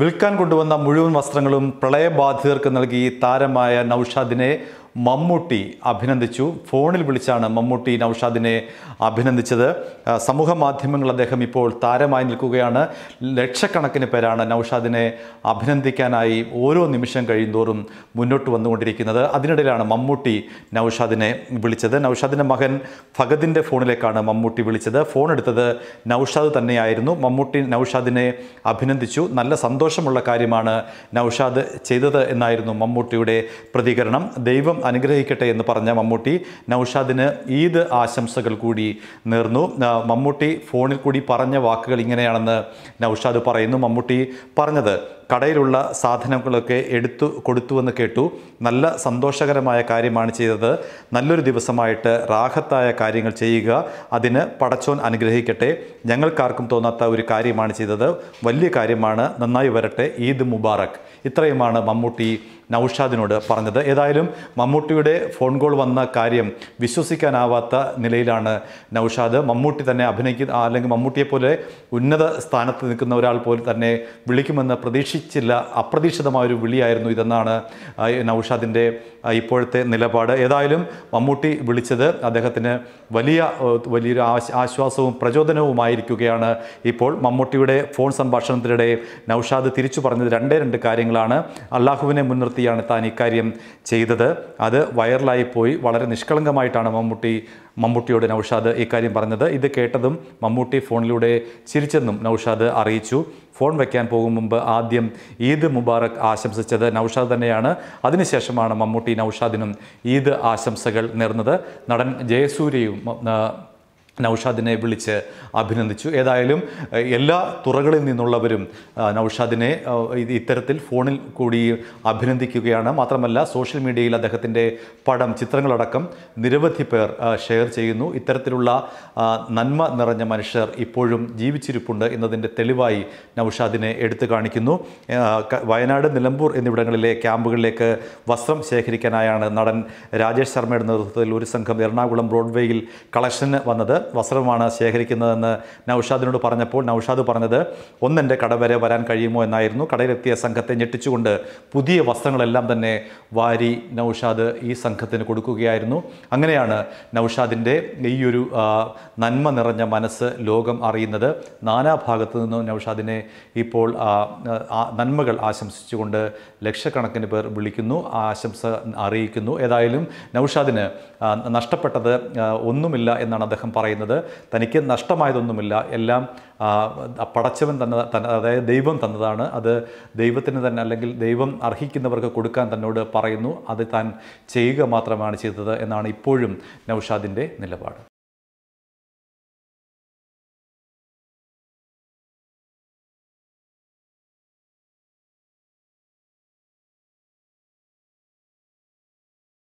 വിൽക്കാൻ കൊണ്ടുവന്ന മുഴുവൻ വസ്ത്രങ്ങളും പ്രളയബാധിതർക്ക് നൽകി താരമായ നൌഷാദിനെ മമ്മൂട്ടി അഭിനന്ദിച്ചു ഫോണിൽ വിളിച്ചാണ് മമ്മൂട്ടി നൌഷാദിനെ അഭിനന്ദിച്ചത് സമൂഹ മാധ്യമങ്ങൾ അദ്ദേഹം ഇപ്പോൾ താരമായി നിൽക്കുകയാണ് ലക്ഷക്കണക്കിന് പേരാണ് നൌഷാദിനെ അഭിനന്ദിക്കാനായി ഓരോ നിമിഷം കഴിയുന്തോറും മുന്നോട്ട് വന്നുകൊണ്ടിരിക്കുന്നത് അതിനിടയിലാണ് മമ്മൂട്ടി നൌഷാദിനെ വിളിച്ചത് നൌഷാദിൻ്റെ മകൻ ഫഗദിൻ്റെ ഫോണിലേക്കാണ് മമ്മൂട്ടി വിളിച്ചത് ഫോൺ എടുത്തത് നൌഷാദ് തന്നെയായിരുന്നു മമ്മൂട്ടി നൌഷാദിനെ അഭിനന്ദിച്ചു നല്ല സന്തോഷമുള്ള കാര്യമാണ് നൌഷാദ് ചെയ്തത് എന്നായിരുന്നു മമ്മൂട്ടിയുടെ പ്രതികരണം ദൈവം അനുഗ്രഹിക്കട്ടെ എന്ന് പറഞ്ഞ മമ്മൂട്ടി നൌഷാദിന് ഈദ് ആശംസകൾ കൂടി നേർന്നു മമ്മൂട്ടി ഫോണിൽ കൂടി പറഞ്ഞ വാക്കുകൾ ഇങ്ങനെയാണെന്ന് നൌഷാദ് പറയുന്നു മമ്മൂട്ടി പറഞ്ഞത് കടയിലുള്ള സാധനങ്ങളൊക്കെ എടുത്തു കൊടുത്തുവെന്ന് കേട്ടു നല്ല സന്തോഷകരമായ കാര്യമാണ് ചെയ്തത് നല്ലൊരു ദിവസമായിട്ട് റാഹത്തായ കാര്യങ്ങൾ ചെയ്യുക അതിന് പടച്ചോൻ അനുഗ്രഹിക്കട്ടെ ഞങ്ങൾക്കാർക്കും തോന്നാത്ത ഒരു കാര്യമാണ് ചെയ്തത് വലിയ കാര്യമാണ് നന്നായി വരട്ടെ ഈദ് മുബാറക് ഇത്രയുമാണ് മമ്മൂട്ടി നൌഷാദിനോട് പറഞ്ഞത് ഏതായാലും മമ്മൂട്ടിയുടെ ഫോൺ കോൾ വന്ന കാര്യം വിശ്വസിക്കാനാവാത്ത നിലയിലാണ് നൌഷാദ് മമ്മൂട്ടി തന്നെ അഭിനയിക്കുന്ന അല്ലെങ്കിൽ മമ്മൂട്ടിയെ പോലെ ഉന്നത സ്ഥാനത്ത് നിൽക്കുന്ന ഒരാൾ പോലെ തന്നെ വിളിക്കുമെന്ന് പ്രതീക്ഷിച്ചില്ല അപ്രതീക്ഷിതമായൊരു വിളിയായിരുന്നു ഇതെന്നാണ് നൌഷാദിൻ്റെ ഇപ്പോഴത്തെ നിലപാട് ഏതായാലും മമ്മൂട്ടി വിളിച്ചത് അദ്ദേഹത്തിന് വലിയ വലിയൊരു ആശ്വാസവും പ്രചോദനവുമായിരിക്കുകയാണ് ഇപ്പോൾ മമ്മൂട്ടിയുടെ ഫോൺ സംഭാഷണത്തിനിടെ നൌഷാദ് തിരിച്ചു പറഞ്ഞത് രണ്ടേ രണ്ട് കാര്യങ്ങളാണ് അള്ളാഹുവിനെ മുൻനിർത്തി ഉൾപ്പെടുത്തിയാണ് താൻ ഇക്കാര്യം ചെയ്തത് അത് വൈറലായി പോയി വളരെ നിഷ്കളങ്കമായിട്ടാണ് മമ്മൂട്ടി മമ്മൂട്ടിയോട് നൌഷാദ് ഇക്കാര്യം പറഞ്ഞത് ഇത് കേട്ടതും മമ്മൂട്ടി ഫോണിലൂടെ ചിരിച്ചെന്നും നൌഷാദ് അറിയിച്ചു ഫോൺ വയ്ക്കാൻ പോകും മുമ്പ് ആദ്യം ഈദ് മുബാറക് ആശംസിച്ചത് നൌഷാദ് തന്നെയാണ് അതിനുശേഷമാണ് മമ്മൂട്ടി നൌഷാദിനും ഈദ് ആശംസകൾ നേർന്നത് നടൻ ജയസൂര്യയും നൗഷാദിനെ വിളിച്ച് അഭിനന്ദിച്ചു ഏതായാലും എല്ലാ തുറകളിൽ നിന്നുള്ളവരും നൗഷാദിനെ ഇത്തരത്തിൽ ഫോണിൽ കൂടി അഭിനന്ദിക്കുകയാണ് മാത്രമല്ല സോഷ്യൽ മീഡിയയിൽ അദ്ദേഹത്തിൻ്റെ പടം ചിത്രങ്ങളടക്കം നിരവധി പേർ ഷെയർ ചെയ്യുന്നു ഇത്തരത്തിലുള്ള നന്മ നിറഞ്ഞ മനുഷ്യർ ഇപ്പോഴും ജീവിച്ചിരിപ്പുണ്ട് എന്നതിൻ്റെ തെളിവായി നൗഷാദിനെ എടുത്തു കാണിക്കുന്നു വയനാട് നിലമ്പൂർ എന്നിവിടങ്ങളിലെ ക്യാമ്പുകളിലേക്ക് വസ്ത്രം ശേഖരിക്കാനായാണ് നടൻ രാജേഷ് ശർമ്മയുടെ നേതൃത്വത്തിൽ ഒരു സംഘം എറണാകുളം ബ്രോഡ്വേയിൽ കളക്ഷന് വന്നത് വസ്ത്രമാണ് ശേഖരിക്കുന്നതെന്ന് നൌഷാദിനോട് പറഞ്ഞപ്പോൾ നൌഷാദ് പറഞ്ഞത് ഒന്നെൻ്റെ കട വരെ വരാൻ കഴിയുമോ എന്നായിരുന്നു കടയിലെത്തിയ സംഘത്തെ ഞെട്ടിച്ചുകൊണ്ട് പുതിയ വസ്ത്രങ്ങളെല്ലാം തന്നെ വാരി നൌഷാദ് ഈ സംഘത്തിന് കൊടുക്കുകയായിരുന്നു അങ്ങനെയാണ് നൌഷാദിൻ്റെ ഈ ഒരു നന്മ നിറഞ്ഞ മനസ്സ് ലോകം അറിയുന്നത് നാനാഭാഗത്തു നിന്നും നൌഷാദിനെ ഇപ്പോൾ നന്മകൾ ആശംസിച്ചുകൊണ്ട് ലക്ഷക്കണക്കിന് പേർ വിളിക്കുന്നു ആശംസ അറിയിക്കുന്നു ഏതായാലും നൌഷാദിന് നഷ്ടപ്പെട്ടത് ഒന്നുമില്ല എന്നാണ് അദ്ദേഹം പറയുന്നത് പറയുന്നത് തനിക്ക് നഷ്ടമായതൊന്നുമില്ല എല്ലാം പടച്ചവൻ തന്ന അതായത് ദൈവം തന്നതാണ് അത് ദൈവത്തിന് തന്നെ അല്ലെങ്കിൽ ദൈവം അർഹിക്കുന്നവർക്ക് കൊടുക്കാൻ തന്നോട് പറയുന്നു അത് താൻ ചെയ്യുക മാത്രമാണ് ചെയ്തത് എന്നാണ് ഇപ്പോഴും നൗഷാദിൻ്റെ നിലപാട്